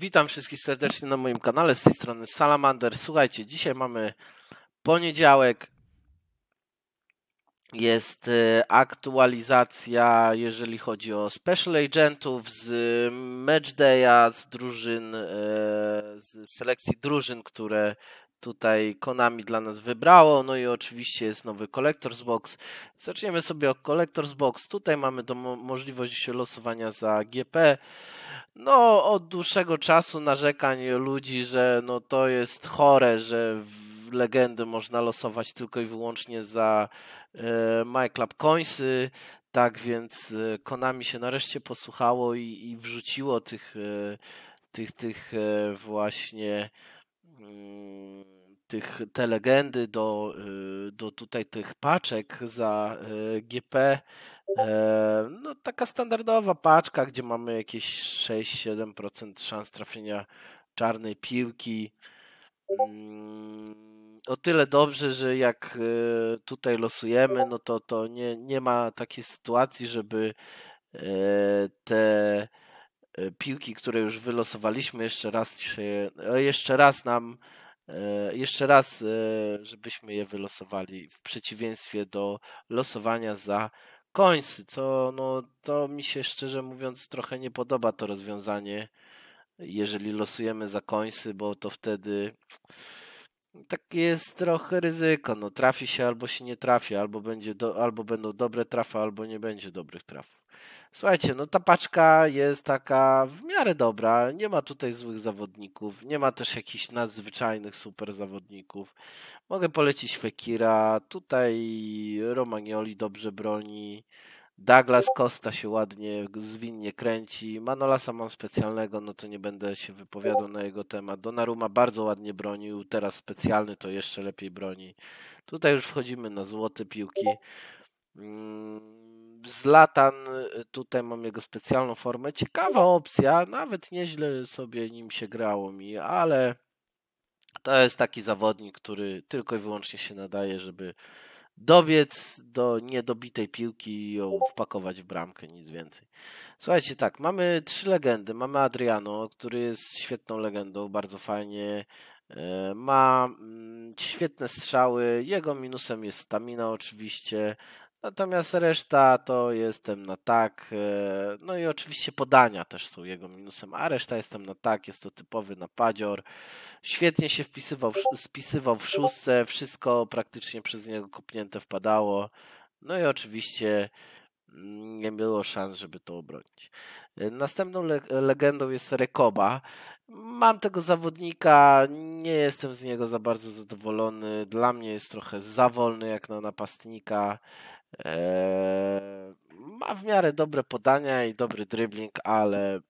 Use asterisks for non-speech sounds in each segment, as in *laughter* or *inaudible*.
Witam wszystkich serdecznie na moim kanale z tej strony Salamander. Słuchajcie, dzisiaj mamy poniedziałek. Jest y, aktualizacja, jeżeli chodzi o special agentów z matchdaya, z drużyn, y, z selekcji drużyn, które tutaj Konami dla nas wybrało. No i oczywiście jest nowy Collector's Box. Zaczniemy sobie od Collector's Box. Tutaj mamy do możliwość losowania za GP no, od dłuższego czasu narzekań ludzi, że no to jest chore, że w legendy można losować tylko i wyłącznie za e, MyClub Coinsy. Tak więc e, Konami się nareszcie posłuchało i, i wrzuciło tych, e, tych, tych e, właśnie mm, tych, te legendy do, e, do tutaj tych paczek za e, GP E, no, taka standardowa paczka, gdzie mamy jakieś 6-7% szans trafienia czarnej piłki. Mm, o tyle dobrze, że jak e, tutaj losujemy, no to, to nie, nie ma takiej sytuacji, żeby e, te piłki, które już wylosowaliśmy, jeszcze raz jeszcze raz nam, jeszcze raz, żebyśmy je wylosowali w przeciwieństwie do losowania za końcy, co no, to mi się szczerze mówiąc trochę nie podoba to rozwiązanie, jeżeli losujemy za końcy, bo to wtedy takie jest trochę ryzyko, no trafi się albo się nie trafi, albo, będzie do, albo będą dobre trafa, albo nie będzie dobrych traf. Słuchajcie, no ta paczka jest taka w miarę dobra. Nie ma tutaj złych zawodników, nie ma też jakichś nadzwyczajnych super zawodników. Mogę polecić Fekira, tutaj Romagnoli dobrze broni. Douglas Costa się ładnie, zwinnie kręci. Manolasa mam specjalnego, no to nie będę się wypowiadał na jego temat. Donaruma bardzo ładnie bronił, teraz specjalny to jeszcze lepiej broni. Tutaj już wchodzimy na złote piłki. Mm, Zlatan, y, tutaj mam jego specjalną formę. Ciekawa opcja, nawet nieźle sobie nim się grało mi, ale to jest taki zawodnik, który tylko i wyłącznie się nadaje, żeby dobiec do niedobitej piłki i ją wpakować w bramkę, nic więcej. Słuchajcie, tak, mamy trzy legendy. Mamy Adriano, który jest świetną legendą, bardzo fajnie e, ma mm, świetne strzały. Jego minusem jest stamina, oczywiście. Natomiast reszta to jestem na tak. E, no i oczywiście podania też są jego minusem, a reszta jestem na tak. Jest to typowy napadzior. Świetnie się wpisywał, spisywał w szóstce. Wszystko praktycznie przez niego kopnięte wpadało. No i oczywiście mm, nie było szans, żeby to obronić. E, następną le legendą jest Rekoba. Mam tego zawodnika, nie jestem z niego za bardzo zadowolony. Dla mnie jest trochę za wolny jak na napastnika. Eee, ma w miarę dobre podania i dobry dribbling, ale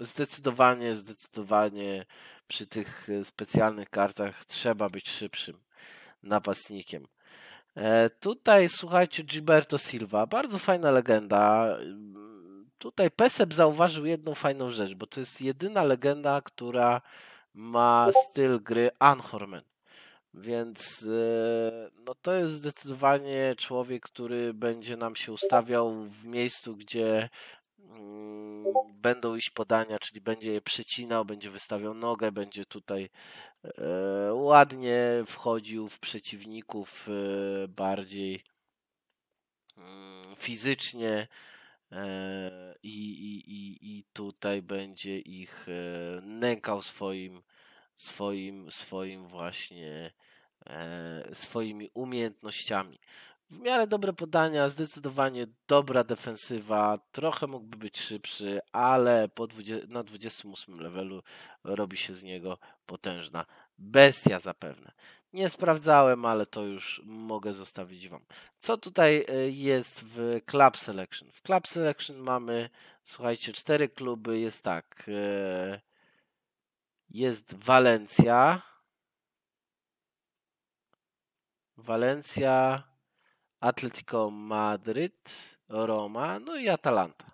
zdecydowanie, zdecydowanie przy tych e, specjalnych kartach trzeba być szybszym napastnikiem. Eee, tutaj słuchajcie, Gilberto Silva, bardzo fajna legenda. Tutaj Pesep zauważył jedną fajną rzecz, bo to jest jedyna legenda, która ma styl gry Anhorman. Więc e, no to jest zdecydowanie człowiek, który będzie nam się ustawiał w miejscu, gdzie mm, będą iść podania, czyli będzie je przycinał, będzie wystawiał nogę, będzie tutaj e, ładnie wchodził w przeciwników e, bardziej mm, fizycznie i, i, i, i tutaj będzie ich nękał swoim swoim, swoim właśnie e, swoimi umiejętnościami. W miarę dobre podania, zdecydowanie dobra defensywa, trochę mógłby być szybszy, ale po 20, na 28 levelu robi się z niego potężna bestia zapewne. Nie sprawdzałem, ale to już mogę zostawić Wam. Co tutaj e, jest w Club Selection? W Club Selection mamy, słuchajcie, cztery kluby. Jest tak, e, jest Walencja. Walencja, Atletico Madryt, Roma, no i Atalanta.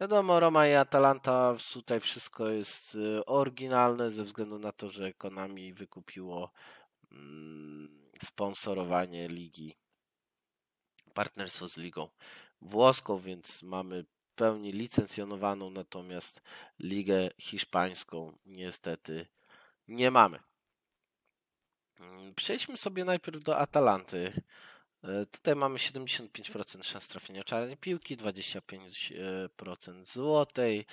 Wiadomo, Roma i Atalanta, tutaj wszystko jest y, oryginalne ze względu na to, że Konami wykupiło mm, sponsorowanie ligi, partnerstwo z ligą włoską, więc mamy pełni licencjonowaną, natomiast ligę hiszpańską niestety nie mamy. Przejdźmy sobie najpierw do Atalanty. E, tutaj mamy 75% szans trafienia czarnej piłki, 25% e, złotej.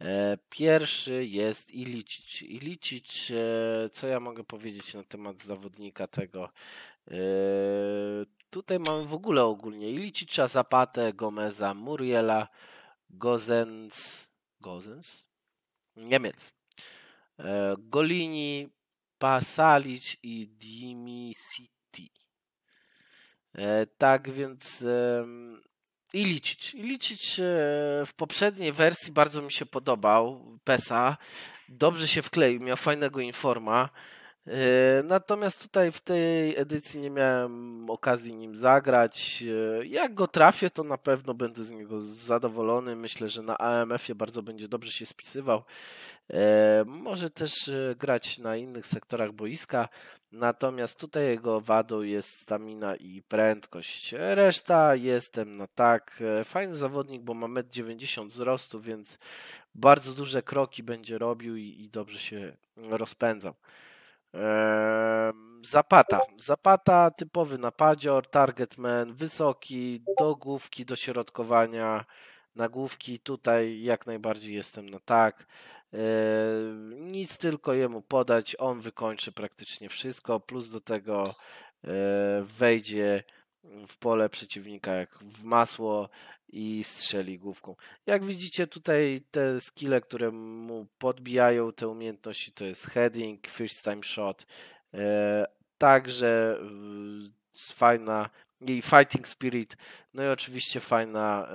E, pierwszy jest Ilicic. Ilicic, co ja mogę powiedzieć na temat zawodnika tego? Tutaj mamy w ogóle ogólnie Ilicicza, Zapatę, Gomeza, Muriela, Gozens, Gozens? Niemiec. E, Golini, Pasalic i Dimisiti. E, tak więc i liczyć. I liczyć e, w poprzedniej wersji bardzo mi się podobał. Pesa dobrze się wkleił, miał fajnego informa. E, natomiast tutaj w tej edycji nie miałem okazji nim zagrać. E, jak go trafię, to na pewno będę z niego zadowolony. Myślę, że na AMF-ie bardzo będzie dobrze się spisywał. E, może też grać na innych sektorach boiska. Natomiast tutaj jego wadą jest stamina i prędkość. Reszta jestem na tak. Fajny zawodnik, bo ma 1,90 m wzrostu, więc bardzo duże kroki będzie robił i, i dobrze się rozpędzał. Zapata. Zapata, typowy napadzior, target man, wysoki, do główki, do środkowania, nagłówki. Tutaj jak najbardziej jestem na tak. Nic tylko jemu podać, on wykończy praktycznie wszystko, plus do tego wejdzie w pole przeciwnika jak w masło i strzeli główką. Jak widzicie tutaj te skille, które mu podbijają te umiejętności, to jest heading, first time shot, e, także fajna i Fighting Spirit, no i oczywiście fajna,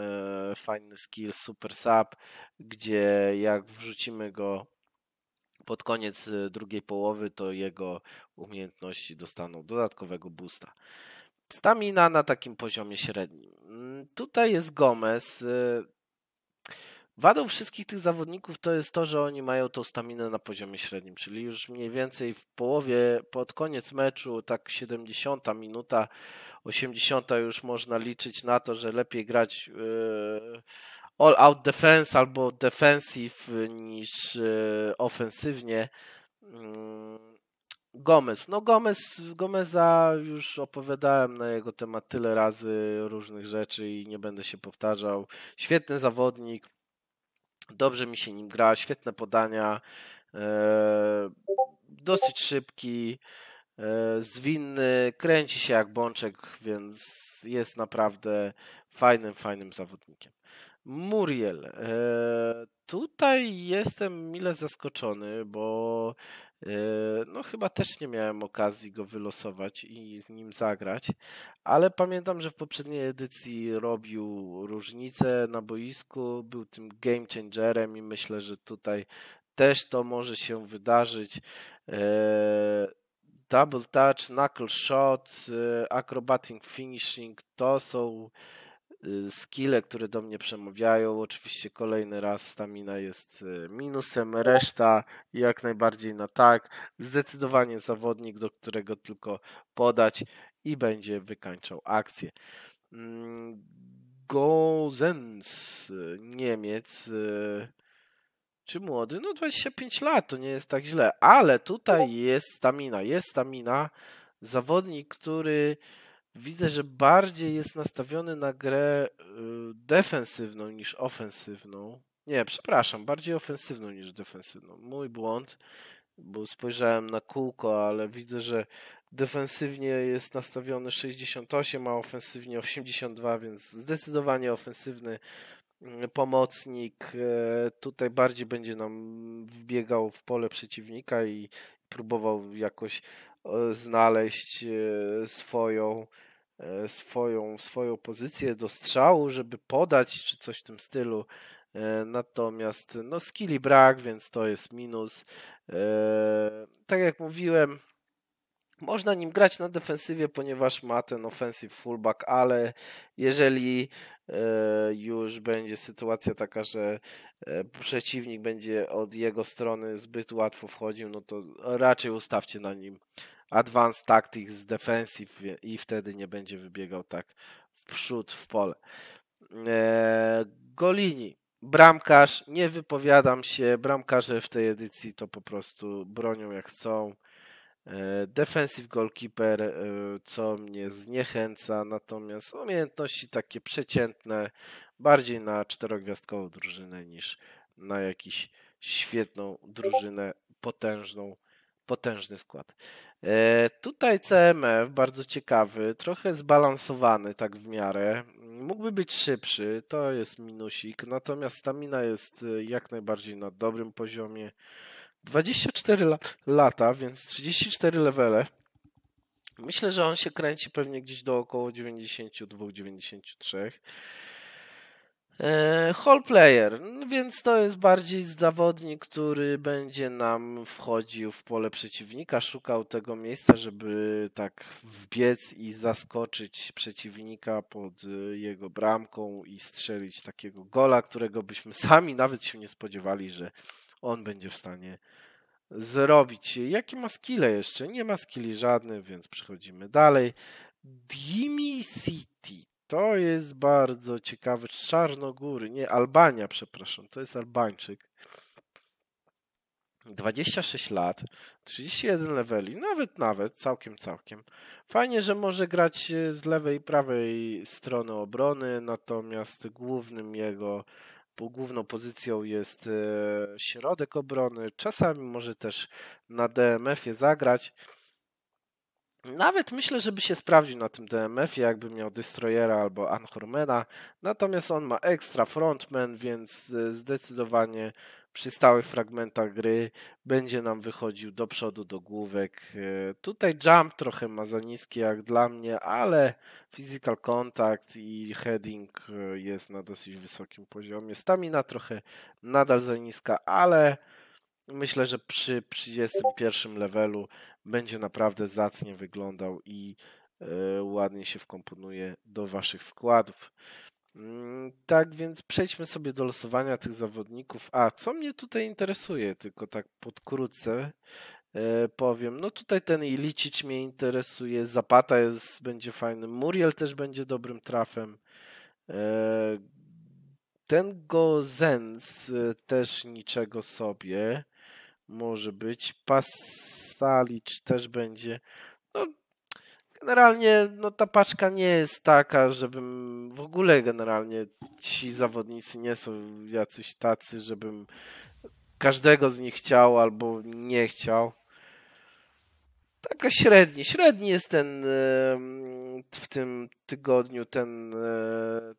e, fajny skill Super Sub, gdzie jak wrzucimy go pod koniec e, drugiej połowy, to jego umiejętności dostaną dodatkowego boosta. Stamina na takim poziomie średnim. Mm, tutaj jest Gomez. Y, Wadą wszystkich tych zawodników to jest to, że oni mają tą staminę na poziomie średnim, czyli już mniej więcej w połowie, pod koniec meczu, tak 70 minuta, 80 już można liczyć na to, że lepiej grać y, all out defense albo defensive y, niż ofensywnie mm, Gomez. No Gomez, Gomeza już opowiadałem na jego temat tyle razy różnych rzeczy i nie będę się powtarzał. Świetny zawodnik, dobrze mi się nim gra, świetne podania, e, dosyć szybki, e, zwinny, kręci się jak bączek, więc jest naprawdę fajnym, fajnym zawodnikiem. Muriel. E, tutaj jestem mile zaskoczony, bo E, no, chyba też nie miałem okazji go wylosować i z nim zagrać, ale pamiętam, że w poprzedniej edycji robił różnicę na boisku, był tym game changerem i myślę, że tutaj też to może się wydarzyć. E, double touch, knuckle shot, e, acrobatic finishing to są Y, skille, które do mnie przemawiają. Oczywiście kolejny raz stamina jest y, minusem, reszta jak najbardziej na tak. Zdecydowanie zawodnik, do którego tylko podać i będzie wykańczał akcję. Mm, Gozens, y, Niemiec, czy młody? No 25 lat, to nie jest tak źle, ale tutaj jest stamina, jest stamina. Zawodnik, który widzę, że bardziej jest nastawiony na grę y, defensywną niż ofensywną. Nie, przepraszam, bardziej ofensywną niż defensywną. Mój błąd, bo spojrzałem na kółko, ale widzę, że defensywnie jest nastawiony 68, a ofensywnie 82, więc zdecydowanie ofensywny y, pomocnik y, tutaj bardziej będzie nam wbiegał w pole przeciwnika i próbował jakoś E, znaleźć e, swoją, e, swoją, swoją pozycję do strzału, żeby podać czy coś w tym stylu. Natomiast no skilli brak, więc to jest minus. Tak jak mówiłem, można nim grać na defensywie, ponieważ ma ten offensive fullback, ale jeżeli E, już będzie sytuacja taka, że e, przeciwnik będzie od jego strony zbyt łatwo wchodził, no to raczej ustawcie na nim advanced tactics z defensive i wtedy nie będzie wybiegał tak w przód w pole. E, Golini, bramkarz, nie wypowiadam się, bramkarze w tej edycji to po prostu bronią jak chcą. E, defensive goalkeeper, e, co mnie zniechęca, natomiast umiejętności takie przeciętne, bardziej na czterogwiazdkową drużynę niż na jakiś świetną drużynę, potężną, potężny skład. E, tutaj CMF bardzo ciekawy, trochę zbalansowany tak w miarę. Mógłby być szybszy, to jest minusik, natomiast stamina jest jak najbardziej na dobrym poziomie. 24 la lata, więc 34 levele. Myślę, że on się kręci pewnie gdzieś do około 92-93. Eee, hall player, więc to jest bardziej zawodnik, który będzie nam wchodził w pole przeciwnika, szukał tego miejsca, żeby tak wbiec i zaskoczyć przeciwnika pod e, jego bramką i strzelić takiego gola, którego byśmy *laughs* sami nawet się nie spodziewali, że, on będzie w stanie zrobić. Jakie ma skille jeszcze? Nie ma skilli żadnych, więc przechodzimy dalej. Dimi City. To jest bardzo ciekawy. Czarnogóry, nie, Albania, przepraszam. To jest Albańczyk. 26 lat, 31 leveli, nawet, nawet, całkiem, całkiem. Fajnie, że może grać z lewej i prawej strony obrony, natomiast głównym jego główną pozycją jest e, środek obrony, czasami może też na DMF-ie zagrać. Nawet myślę, żeby się sprawdził na tym DMF-ie, jakby miał Destroyera albo Anchormana. Natomiast on ma ekstra frontman, więc e, zdecydowanie przy stałych fragmentach gry będzie nam wychodził do przodu do główek. E, tutaj jump trochę ma za niski jak dla mnie, ale physical contact i heading e, jest na dosyć wysokim poziomie. Stamina trochę nadal za niska, ale myślę, że przy 31 levelu będzie naprawdę zacnie wyglądał i e, ładnie się wkomponuje do waszych składów. Mm, tak więc przejdźmy sobie do losowania tych zawodników. A co mnie tutaj interesuje, tylko tak podkrótce e, powiem. No tutaj ten Ilicic mnie interesuje, Zapata jest, będzie fajny, Muriel też będzie dobrym trafem. E, ten Gozens e, też niczego sobie może być. Pasalic też będzie. No, Generalnie no, ta paczka nie jest taka, żebym w ogóle generalnie ci zawodnicy nie są jacyś tacy, żebym każdego z nich chciał albo nie chciał. Taka średni. Średni jest ten w tym tygodniu ten, e,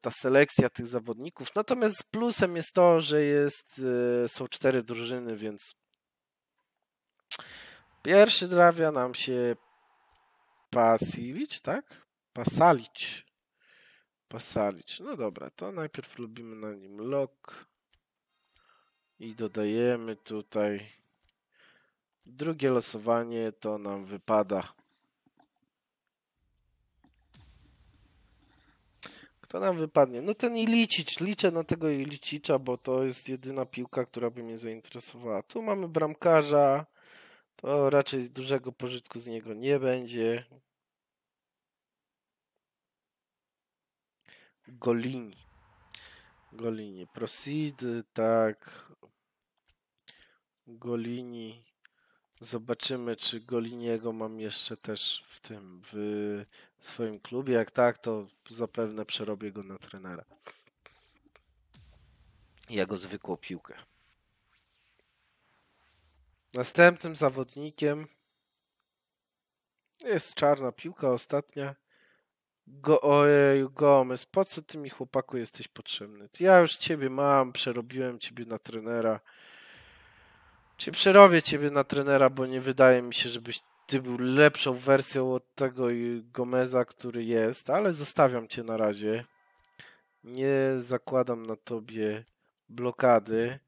ta selekcja tych zawodników. Natomiast plusem jest to, że jest, e, są cztery drużyny, więc pierwszy drawia nam się Pasilic, tak? Pasalic. Pasalic. No dobra, to najpierw lubimy na nim lok I dodajemy tutaj drugie losowanie, to nam wypada. Kto nam wypadnie? No ten Ilicic. Liczę na tego Ilicicza, bo to jest jedyna piłka, która by mnie zainteresowała. Tu mamy bramkarza to raczej dużego pożytku z niego nie będzie. Golini. Golini. Prosid, tak. Golini. Zobaczymy, czy Goliniego mam jeszcze też w tym, w swoim klubie. Jak tak, to zapewne przerobię go na trenera. Jako zwykłą piłkę. Następnym zawodnikiem jest czarna piłka ostatnia. Go, Gomez, po co ty mi chłopaku jesteś potrzebny? ja już ciebie mam, przerobiłem ciebie na trenera. Czy przerobię ciebie na trenera, bo nie wydaje mi się, żebyś ty był lepszą wersją od tego Gomeza, który jest, ale zostawiam cię na razie. Nie zakładam na tobie blokady.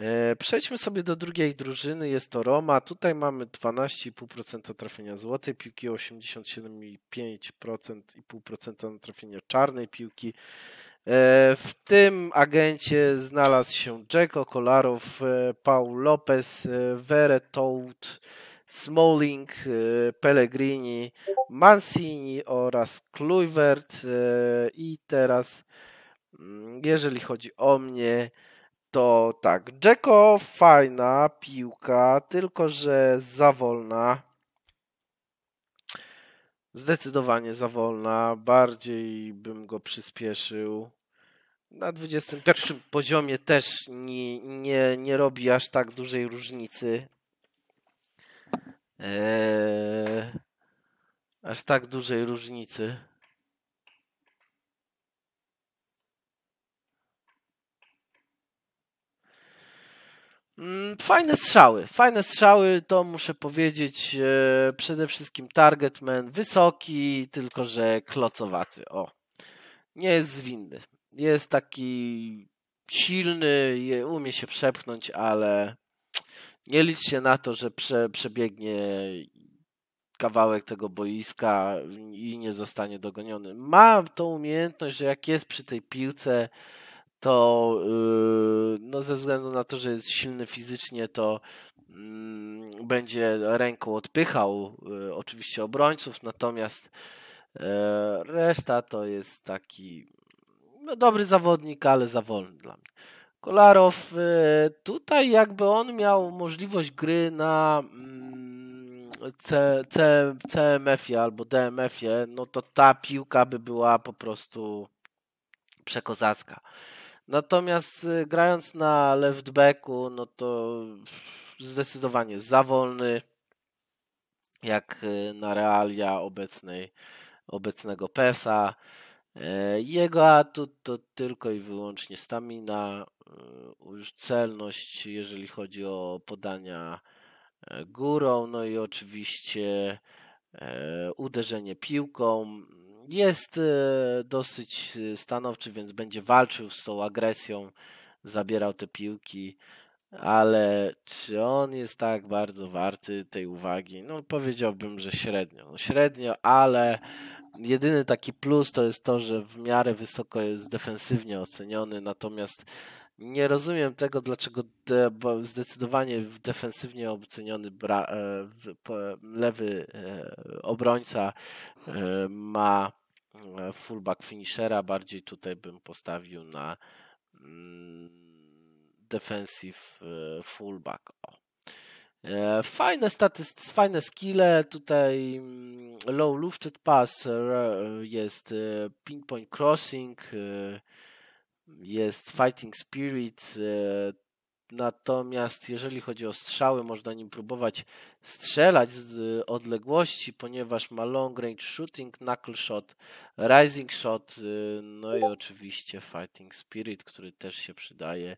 E, przejdźmy sobie do drugiej drużyny, jest to Roma. Tutaj mamy 12,5% trafienia złotej piłki, 87,5% i na trafienie czarnej piłki. E, w tym agencie znalazł się Jacko Kolarow, e, Paul Lopez, Vere Tout, Smalling, Pellegrini, Mancini oraz Kluivert. I teraz, mm, jeżeli chodzi o mnie, to tak, Jacko fajna piłka, tylko że za wolna. Zdecydowanie za wolna, bardziej bym go przyspieszył. Na 21 poziomie też nie, nie, nie robi aż tak dużej różnicy. Eee, aż tak dużej różnicy. Mm, fajne strzały, fajne strzały, to muszę powiedzieć. E, przede wszystkim targetman wysoki, tylko że klocowaty. O, nie jest zwinny. Jest taki silny, umie się przepchnąć, ale nie licz się na to, że prze, przebiegnie kawałek tego boiska i nie zostanie dogoniony. Ma tą umiejętność, że jak jest przy tej piłce, to y, no ze względu na to, że jest silny fizycznie, to mm, będzie ręką odpychał y, oczywiście obrońców, natomiast y, reszta to jest taki no dobry zawodnik, ale za wolny dla mnie. Kolarow tutaj jakby on miał możliwość gry na mm, C, C, CMF-ie albo DMF-ie, no to ta piłka by była po prostu przekozacka. Natomiast y, grając na left backu, no to zdecydowanie za wolny, jak y, na realia obecnej, obecnego PESA. Y, jego atut to tylko i wyłącznie stamina, już celność, jeżeli chodzi o podania e, górą, no i oczywiście e, uderzenie piłką jest e, dosyć e, stanowczy, więc będzie walczył z tą agresją, zabierał te piłki, ale czy on jest tak bardzo warty tej uwagi? No powiedziałbym, że średnio. No, średnio, ale jedyny taki plus to jest to, że w miarę wysoko jest defensywnie oceniony, natomiast nie rozumiem tego, dlaczego de, zdecydowanie defensywnie obceniony bra, e, lewy e, obrońca e, ma fullback finishera. Bardziej tutaj bym postawił na mm, defensive fullback. O. Fajne statyst, fajne skille, tutaj mm, low lofted pass jest pinpoint crossing, jest Fighting Spirit. E, natomiast jeżeli chodzi o strzały, można nim próbować strzelać z e, odległości, ponieważ ma long range shooting, knuckle shot, rising shot, e, no i oczywiście fighting spirit, który też się przydaje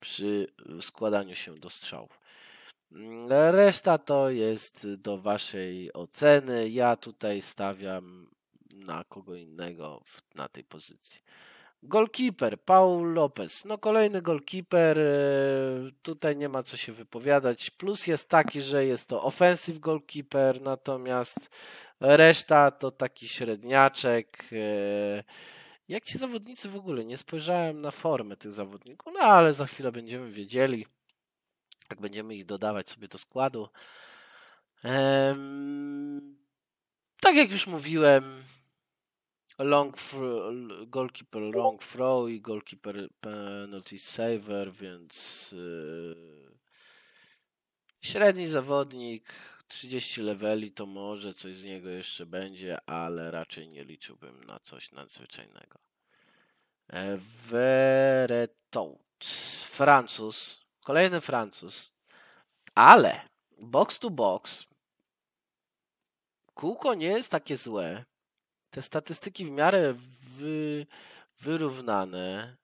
przy składaniu się do strzałów. Mm, reszta to jest do Waszej oceny. Ja tutaj stawiam na kogo innego na tej pozycji. Golkiper, Paul Lopez. No kolejny golkiper, e, tutaj nie ma co się wypowiadać. Plus jest taki, że jest to offensive golkiper, natomiast reszta to taki średniaczek. E, jak ci zawodnicy w ogóle? Nie spojrzałem na formę tych zawodników, no ale za chwilę będziemy wiedzieli, jak będziemy ich dodawać sobie do składu. Tak jak już mówiłem, long goalkeeper long throw i goalkeeper penalty saver, więc yy, średni zawodnik, 30 leveli to może coś z niego jeszcze będzie, ale raczej nie liczyłbym na coś nadzwyczajnego. Veretout, Francuz, kolejny Francuz, ale box to box kółko nie jest takie złe te statystyki w miarę wy, wyrównane.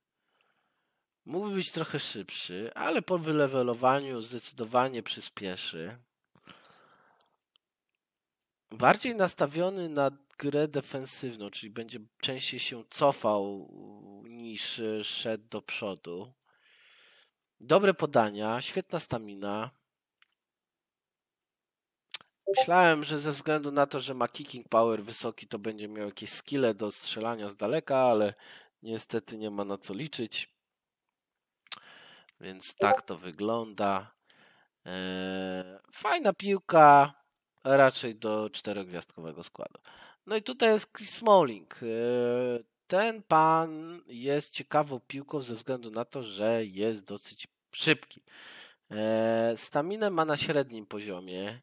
Mógłby być trochę szybszy, ale po wylewelowaniu zdecydowanie przyspieszy. Bardziej nastawiony na grę defensywną, czyli będzie częściej się cofał niż szedł do przodu. Dobre podania, świetna stamina. Myślałem, że ze względu na to, że ma kicking power wysoki, to będzie miał jakieś skille do strzelania z daleka, ale niestety nie ma na co liczyć. Więc tak to wygląda. Eee, fajna piłka, raczej do czterogwiazdkowego składu. No i tutaj jest Chris Smalling. Eee, ten pan jest ciekawą piłką ze względu na to, że jest dosyć szybki. Eee, staminę ma na średnim poziomie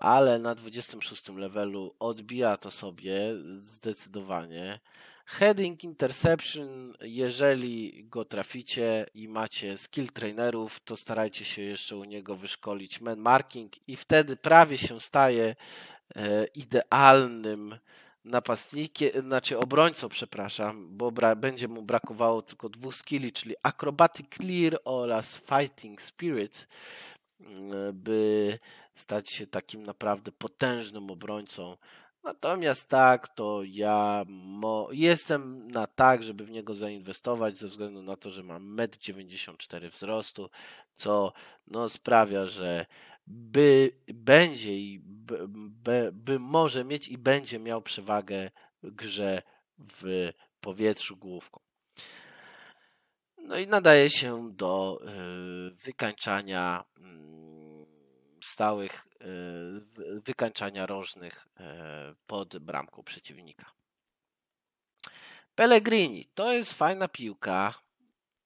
ale na 26 levelu odbija to sobie zdecydowanie. Heading Interception, jeżeli go traficie i macie skill trainerów, to starajcie się jeszcze u niego wyszkolić man marking i wtedy prawie się staje e, idealnym napastnikiem, znaczy obrońcą, przepraszam, bo będzie mu brakowało tylko dwóch skilli, czyli Acrobatic Clear oraz Fighting Spirit, e, by stać się takim naprawdę potężnym obrońcą. Natomiast tak, to ja mo- jestem na tak, żeby w niego zainwestować ze względu na to, że mam 1,94 m wzrostu, co no, sprawia, że by będzie i by, by, by może mieć i będzie miał przewagę grze w powietrzu główką. No i nadaje się do y, wykańczania y, stałych e, wykańczania rożnych e, pod bramką przeciwnika. Pellegrini to jest fajna piłka.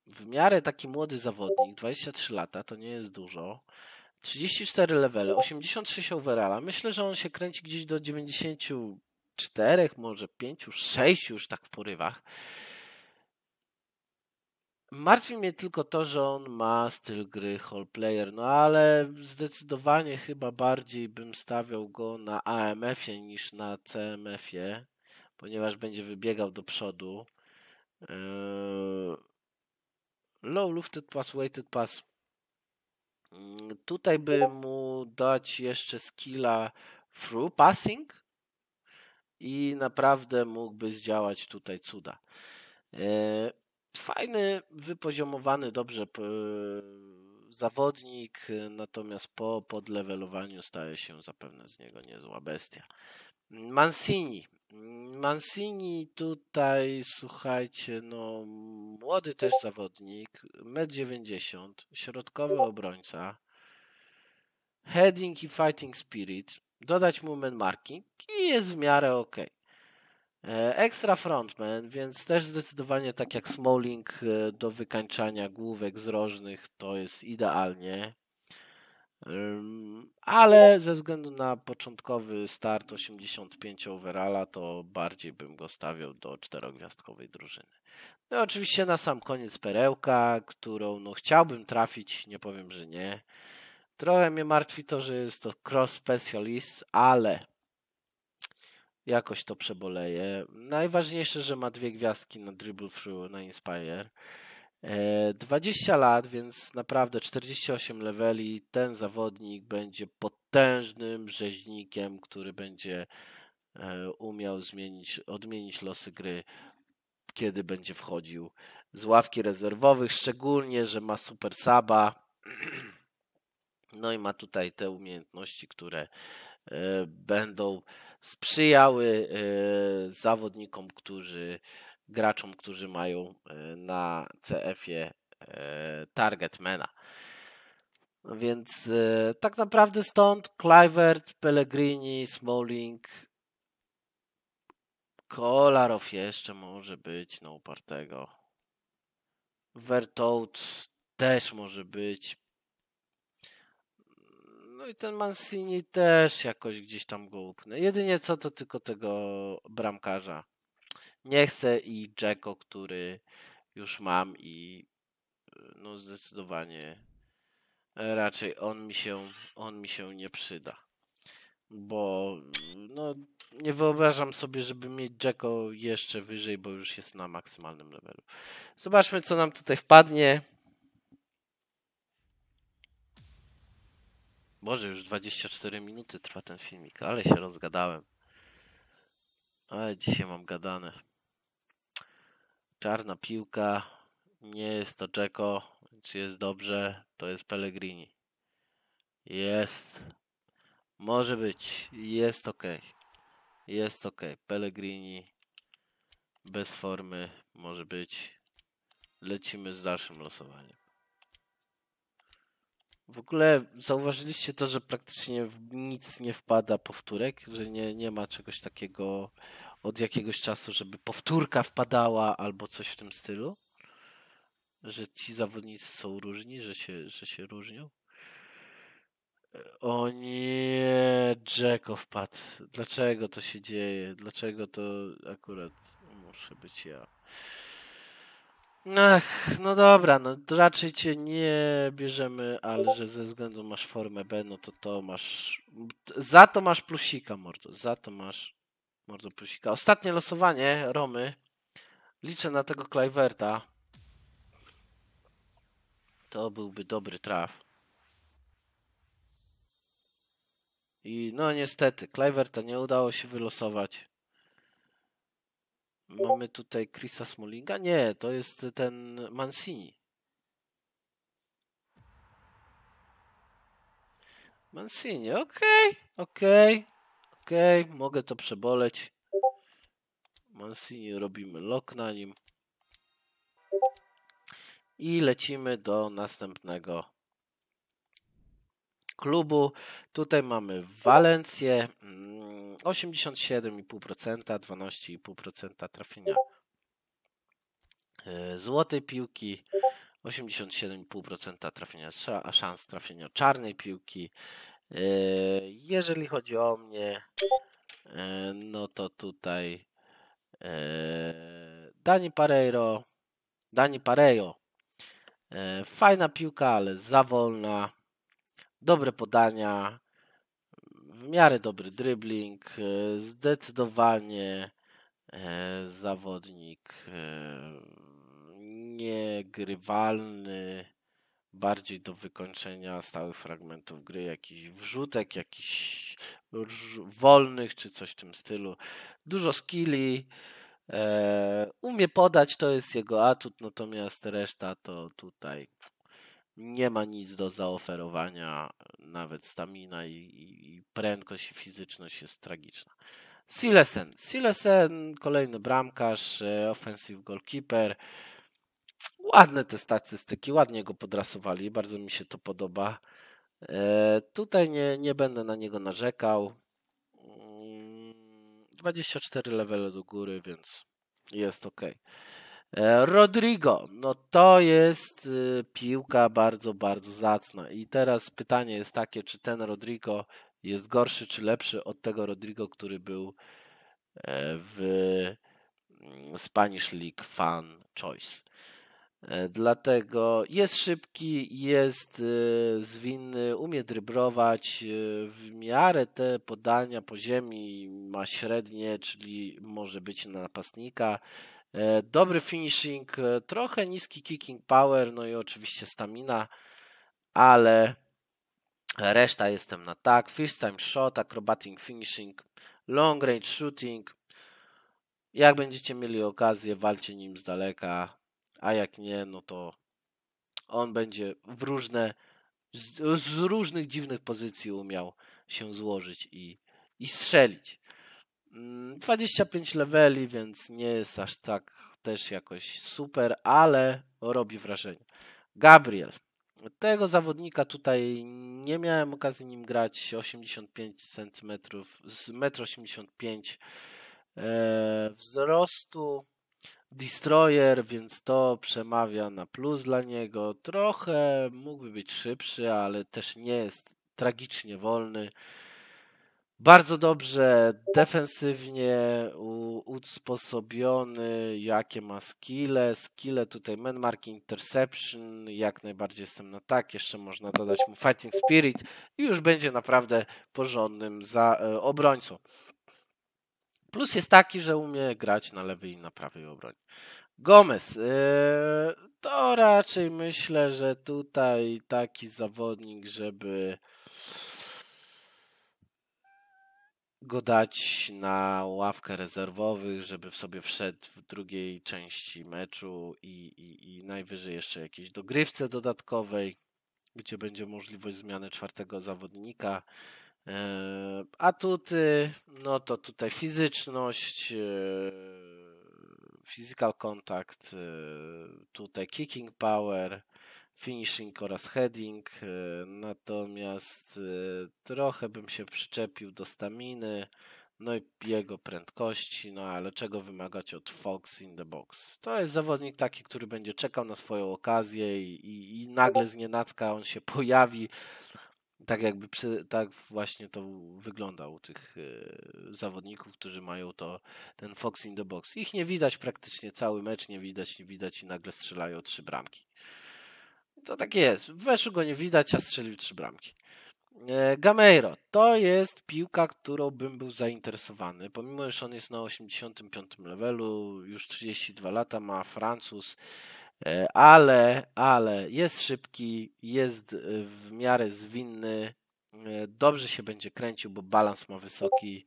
W miarę taki młody zawodnik, 23 lata, to nie jest dużo. 34 level, 86 overalla. Myślę, że on się kręci gdzieś do 94, może 5, 6 już tak w porywach. Martwi mnie tylko to, że on ma styl gry hall player, no ale zdecydowanie chyba bardziej bym stawiał go na AMF-ie niż na CMF-ie, ponieważ będzie wybiegał do przodu. Eee, low lifted pass, weighted pass. Mm, tutaj by mu dać jeszcze skilla through passing i naprawdę mógłby zdziałać tutaj cuda. Eee, fajny, wypoziomowany, dobrze zawodnik, natomiast po podlewelowaniu staje się zapewne z niego niezła bestia. Mancini. Mancini tutaj, słuchajcie, no młody też zawodnik, 1,90 m, środkowy obrońca, heading i fighting spirit, dodać mu marking i jest w miarę ok. E, ekstra frontman, więc też zdecydowanie tak jak Smalling e, do wykańczania główek z rożnych to jest idealnie. Ale ze względu na początkowy start 85 overalla, to bardziej bym go stawiał do czterogwiazdkowej drużyny. No oczywiście na sam koniec perełka, którą no chciałbym trafić, nie powiem, że nie. Trochę mnie martwi to, że jest to cross specialist, ale Jakoś to przeboleje. Najważniejsze, że ma dwie gwiazdki na Dribble Through, na Inspire. 20 e, lat, więc naprawdę 48 leveli. Ten zawodnik będzie potężnym rzeźnikiem, który będzie e, umiał zmienić, odmienić losy gry, kiedy będzie wchodził z ławki rezerwowych, szczególnie, że ma super saba. *clears throat* No i ma tutaj te umiejętności, które e, będą sprzyjały e, zawodnikom, którzy, graczom, którzy mają e, na CF-ie targetmana. Więc e, tak naprawdę stąd Kluivert, Pellegrini, Smalling, Kolarow jeszcze może być na no, upartego. Vertout też może być. No i ten Mancini też jakoś gdzieś tam go upnę. Jedynie co to tylko tego bramkarza. Nie chcę i Jacko, który już mam i e, no zdecydowanie e, raczej on mi się, on mi się nie przyda. Bo no, nie wyobrażam sobie, żeby mieć Jacko jeszcze wyżej, bo już jest na maksymalnym levelu. Zobaczmy, co nam tutaj wpadnie. Boże, już 24 minuty trwa ten filmik, ale się rozgadałem. Ale dzisiaj mam gadane. Czarna piłka. Nie jest to Czeko. Czy jest dobrze? To jest Pellegrini. Jest. Może być. Jest ok. Jest ok. Pellegrini. Bez formy. Może być. Lecimy z dalszym losowaniem. W ogóle zauważyliście to, że praktycznie nic nie wpada powtórek, że nie, nie ma czegoś takiego od jakiegoś czasu, żeby powtórka wpadała albo coś w tym stylu? Że ci zawodnicy są różni, że się, że się różnią? O nie, Jacko wpadł. Dlaczego to się dzieje? Dlaczego to akurat muszę być ja? Ach, no dobra, no raczej cię nie bierzemy, ale że ze względu masz formę B, no to to masz. Za to masz plusika, mordo. Za to masz mordo plusika. Ostatnie losowanie Romy. Liczę na tego Klajwerta. To byłby dobry traf. I no niestety, Klajwerta nie udało się wylosować. Mamy tutaj Chrisa Smolinga? Nie, to jest ten Mancini. Mancini, okej, okay, okej, okay, okej, okay, mogę to przeboleć. Mancini robimy lok na nim. I lecimy do następnego klubu. Tutaj mamy Walencję 87,5%, mm, 12,5% trafienia e, złotej piłki, 87,5% trafienia szans trafienia czarnej piłki. E, jeżeli chodzi o mnie, e, no to tutaj Dani Pareiro, Dani Parejo. Fajna piłka, ale za wolna dobre podania, w miarę dobry dribbling, e, zdecydowanie e, zawodnik e, niegrywalny, bardziej do wykończenia stałych fragmentów gry, jakiś wrzutek, jakichś wolnych czy coś w tym stylu. Dużo skilli, umie podać, to jest jego atut, natomiast reszta to tutaj nie ma nic do zaoferowania, nawet stamina i, i, i prędkość i fizyczność jest tragiczna. Silesen. Silesen, kolejny bramkarz, e, offensive goalkeeper. Ładne te statystyki, ładnie go podrasowali, bardzo mi się to podoba. E, tutaj nie, nie będę na niego narzekał. 24 mm, level do góry, więc jest ok. E, Rodrigo, no to jest y, piłka bardzo, bardzo zacna. I teraz pytanie jest takie, czy ten Rodrigo jest gorszy czy lepszy od tego Rodrigo, który był e, w mm, Spanish League Fan Choice. E, dlatego jest szybki, jest y, zwinny, umie drybrować, y, w miarę te podania po ziemi ma średnie, czyli może być na napastnika E, dobry finishing, e, trochę niski kicking power, no i oczywiście stamina, ale reszta jestem na tak. First time shot, acrobatic finishing, long range shooting. Jak będziecie mieli okazję, walcie nim z daleka, a jak nie, no to on będzie w różne, z, z różnych dziwnych pozycji umiał się złożyć i, i strzelić. 25 mm, leveli, więc nie jest aż tak też jakoś super, ale robi wrażenie. Gabriel. Tego zawodnika tutaj nie miałem okazji nim grać. 85 cm, 1,85 m wzrostu. Destroyer, więc to przemawia na plus dla niego. Trochę mógłby być szybszy, ale też nie jest tragicznie wolny bardzo dobrze defensywnie usposobiony, jakie ma skille, skille tutaj man marking interception, jak najbardziej jestem na tak, jeszcze można dodać mu fighting spirit i już będzie naprawdę porządnym za, e, obrońcą. Plus jest taki, że umie grać na lewej i na prawej obronie. Gomez, e, to raczej myślę, że tutaj taki zawodnik, żeby go dać na ławkę rezerwowych, żeby w sobie wszedł w drugiej części meczu i, i, i najwyżej jeszcze jakiejś dogrywce dodatkowej, gdzie będzie możliwość zmiany czwartego zawodnika. E, a tutaj, no to tutaj fizyczność, e, physical contact, e, tutaj kicking power, finishing oraz heading, e, natomiast e, trochę bym się przyczepił do staminy, no i jego prędkości, no ale czego wymagać od Fox in the box? To jest zawodnik taki, który będzie czekał na swoją okazję i, i, i nagle z nienacka on się pojawi, tak jakby przy, tak właśnie to wygląda u tych y, zawodników, którzy mają to ten Fox in the box. Ich nie widać praktycznie cały mecz, nie widać, nie widać i nagle strzelają trzy bramki to tak jest. Weszł go nie widać, a strzelił trzy bramki. E, Gameiro to jest piłka, którą bym był zainteresowany. Pomimo, że on jest na 85 levelu, już 32 lata ma Francuz, e, ale, ale jest szybki, jest e, w miarę zwinny, dobrze się będzie kręcił, bo balans ma wysoki.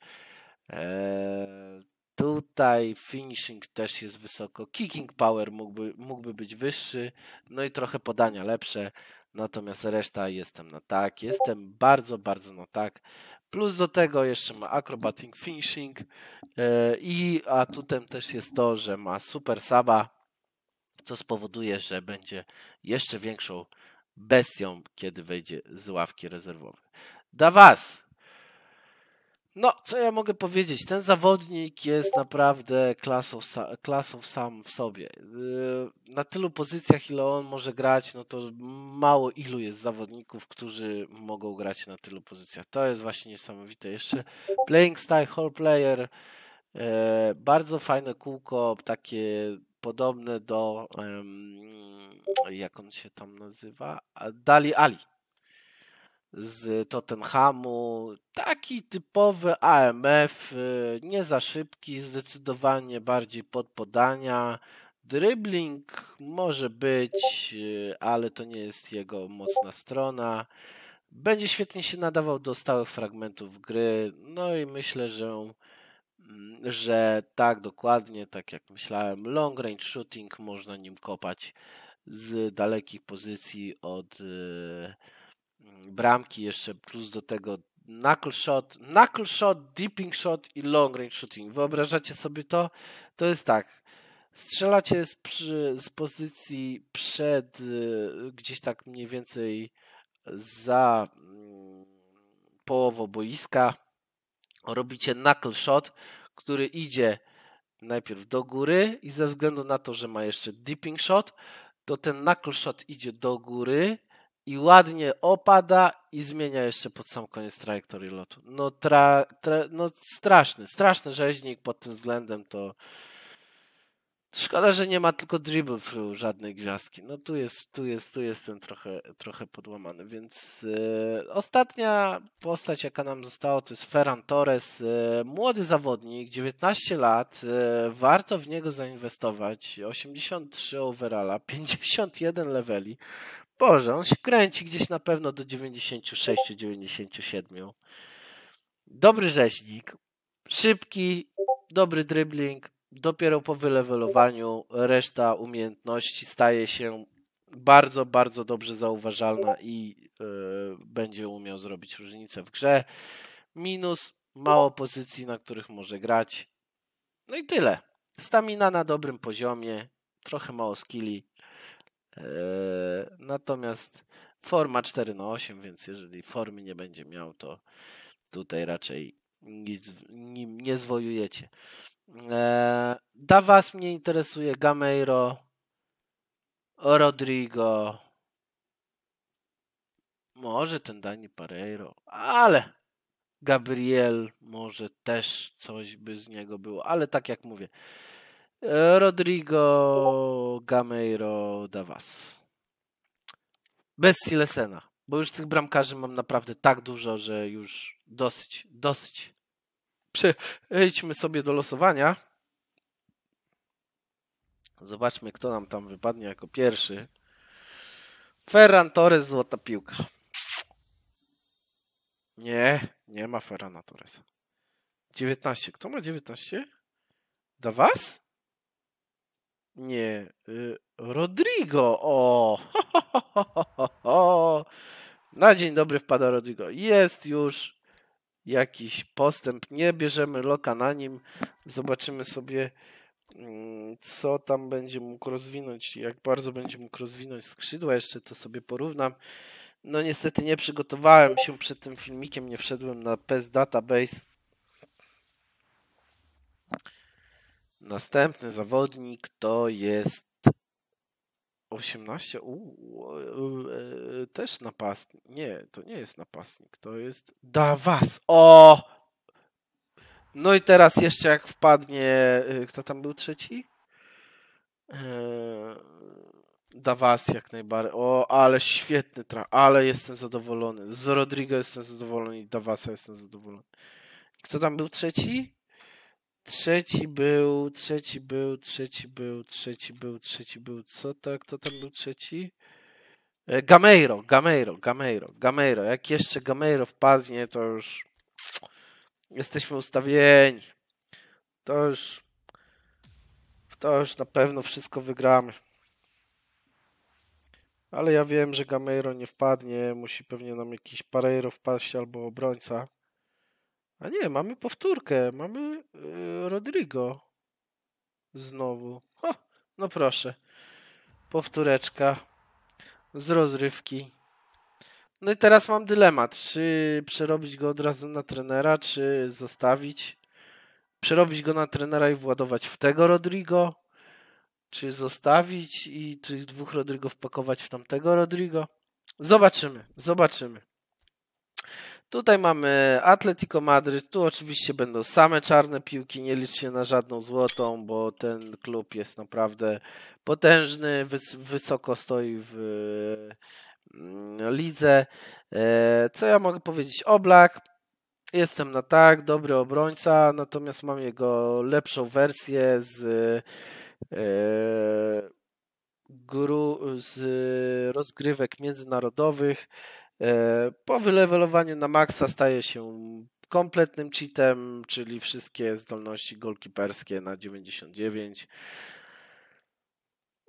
Tutaj finishing też jest wysoko. Kicking power mógłby, mógłby być wyższy, no i trochę podania lepsze. Natomiast reszta jestem na tak. Jestem bardzo, bardzo na tak. Plus do tego jeszcze ma acrobatic finishing e, i i atutem też jest to, że ma super saba, co spowoduje, że będzie jeszcze większą bestią, kiedy wejdzie z ławki rezerwowej. Da was! No, co ja mogę powiedzieć? Ten zawodnik jest naprawdę klasą, klasą sam w sobie. Yy, na tylu pozycjach, ile on może grać, no to mało ilu jest zawodników, którzy mogą grać na tylu pozycjach. To jest właśnie niesamowite. Jeszcze playing style, whole player, yy, bardzo fajne kółko, takie podobne do, jak on się tam nazywa, Dali Ali z Tottenhamu. Taki typowy AMF, y, nie za szybki, zdecydowanie bardziej pod podania. Dribbling może być, y, ale to nie jest jego mocna strona. Będzie świetnie się nadawał do stałych fragmentów gry. No i myślę, że, mm, że tak dokładnie, tak jak myślałem, long range shooting można nim kopać z dalekich pozycji od. Yy, bramki jeszcze plus do tego knuckle shot, knuckle shot, dipping shot i long range shooting. Wyobrażacie sobie to? To jest tak. Strzelacie z, przy, z pozycji przed, y, gdzieś tak mniej więcej za mm, połową boiska. Robicie knuckle shot, który idzie najpierw do góry i ze względu na to, że ma jeszcze dipping shot, to ten knuckle shot idzie do góry i ładnie opada i zmienia jeszcze pod sam koniec trajektorii lotu. No, tra, tra, no straszny, straszny rzeźnik pod tym względem to szkoda, że nie ma tylko dribble through żadnej gwiazdki. No tu jest, tu jest, tu jestem trochę, trochę podłamany, więc yy, ostatnia postać jaka nam została to jest Ferran Torres, yy, młody zawodnik, 19 lat, yy, warto w niego zainwestować, 83 overalla, 51 leveli, Boże, on się kręci gdzieś na pewno do 96-97. Dobry rzeźnik, szybki, dobry dribbling, dopiero po wylewelowaniu reszta umiejętności staje się bardzo, bardzo dobrze zauważalna i yy, będzie umiał zrobić różnicę w grze. Minus mało pozycji, na których może grać. No i tyle. Stamina na dobrym poziomie, trochę mało skilli, Eee, natomiast forma 4 na 8, więc jeżeli formy nie będzie miał, to tutaj raczej nic, nim nie zwojujecie. Eee, Dawas mnie interesuje, Gameiro, Rodrigo, może ten Dani Pareiro, ale Gabriel może też coś by z niego było, ale tak jak mówię, Rodrigo, Gameiro, Was. Bez Silesena, bo już tych bramkarzy mam naprawdę tak dużo, że już dosyć, dosyć. Przejdźmy sobie do losowania. Zobaczmy, kto nam tam wypadnie jako pierwszy. Ferran Torres, złota piłka. Nie, nie ma Ferrana Torresa. 19. Kto ma 19? Was? Nie, y, Rodrigo, o! *laughs* Na dzień dobry wpada Rodrigo. Jest już jakiś postęp. Nie bierzemy loka na nim. Zobaczymy sobie, mm, co tam będzie mógł rozwinąć, jak bardzo będzie mógł rozwinąć skrzydła. Jeszcze to sobie porównam. No niestety nie przygotowałem się przed tym filmikiem, nie wszedłem na PES Database Następny zawodnik to jest 18. Uu, e, też napastnik. Nie, to nie jest napastnik, to jest Dawas. O! No i teraz jeszcze jak wpadnie, e, kto tam był trzeci? E, Dawas jak najbardziej. O, ale świetny tra, ale jestem zadowolony. Z Rodrigo jestem zadowolony i Davasa jestem zadowolony. Kto tam był trzeci? Trzeci był, trzeci był, trzeci był, trzeci był, trzeci był. Co tak? to tam był trzeci? E, Gameiro, Gameiro, Gameiro, Gameiro. Jak jeszcze Gameiro wpadnie, to już jesteśmy ustawieni. To już, to już na pewno wszystko wygramy. Ale ja wiem, że Gameiro nie wpadnie. Musi pewnie nam jakiś Pareiro wpaść albo obrońca. A nie, mamy powtórkę. Mamy y, Rodrigo. Znowu. no proszę. Powtóreczka z rozrywki. No i teraz mam dylemat, czy przerobić go od razu na trenera, czy zostawić. Przerobić go na trenera i władować w tego Rodrigo, czy zostawić i tych dwóch Rodrigo wpakować w tamtego Rodrigo. Zobaczymy, zobaczymy. Tutaj mamy Atletico Madryt, tu oczywiście będą same czarne piłki, nie licz się na żadną złotą, bo ten klub jest naprawdę potężny, wys wysoko stoi w mm, lidze. E, co ja mogę powiedzieć? Oblak, jestem na tak, dobry obrońca, natomiast mam jego lepszą wersję z e, gru, z rozgrywek międzynarodowych. E, po wylewelowaniu na maksa staje się kompletnym cheatem, czyli wszystkie zdolności golkiperskie na 99.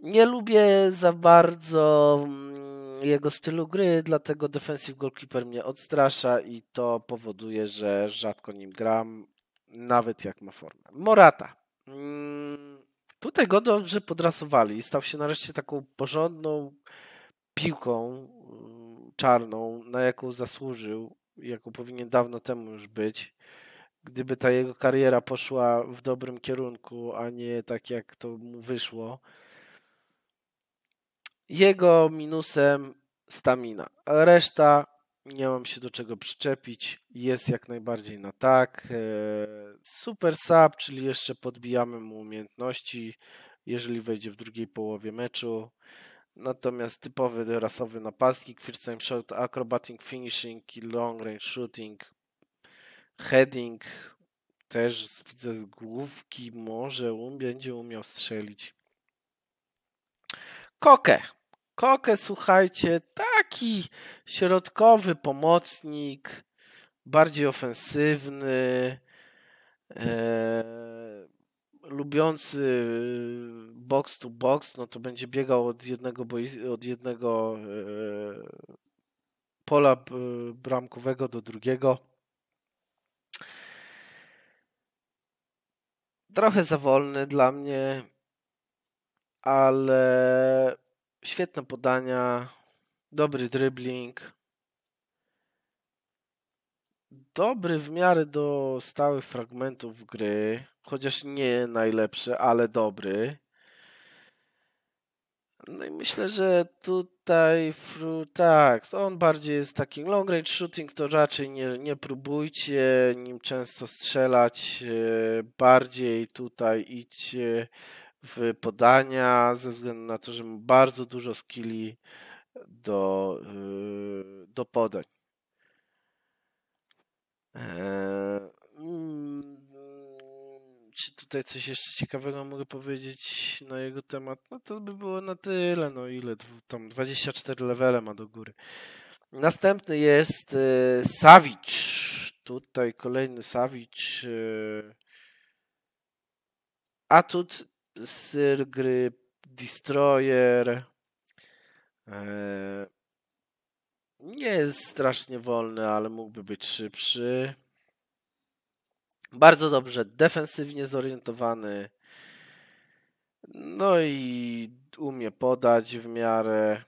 Nie lubię za bardzo mm, jego stylu gry, dlatego defensive goalkeeper mnie odstrasza i to powoduje, że rzadko nim gram, nawet jak ma formę. Morata. Mm, tutaj go dobrze podrasowali. Stał się nareszcie taką porządną piłką czarną, na jaką zasłużył, jaką powinien dawno temu już być. Gdyby ta jego kariera poszła w dobrym kierunku, a nie tak jak to mu wyszło. Jego minusem stamina. Reszta nie mam się do czego przyczepić. Jest jak najbardziej na tak. E, super sub, czyli jeszcze podbijamy mu umiejętności, jeżeli wejdzie w drugiej połowie meczu. Natomiast typowy rasowy napastnik, first time shot, acrobatic finishing, long range shooting, heading, też widzę z główki, może um, będzie umiał strzelić. Koke, Koke, słuchajcie, taki środkowy pomocnik, bardziej ofensywny. Eee, lubiący y, box to box, no to będzie biegał od jednego, od jednego y, pola y, bramkowego do drugiego. Trochę za wolny dla mnie, ale świetne podania, dobry dribbling dobry w miarę do stałych fragmentów gry, chociaż nie najlepszy, ale dobry. No i myślę, że tutaj tak, on bardziej jest taki long range shooting, to raczej nie, nie próbujcie nim często strzelać, e, bardziej tutaj idźcie w podania, ze względu na to, że ma bardzo dużo skilli do, e, do podań. Eee, mm, czy tutaj coś jeszcze ciekawego mogę powiedzieć na jego temat? No to by było na tyle, no ile tam 24 levele ma do góry. Następny jest e, Savage. Tutaj kolejny Savage. E, atut z gry Destroyer. Eee, nie jest strasznie wolny, ale mógłby być szybszy. Bardzo dobrze defensywnie zorientowany. No i umie podać w miarę.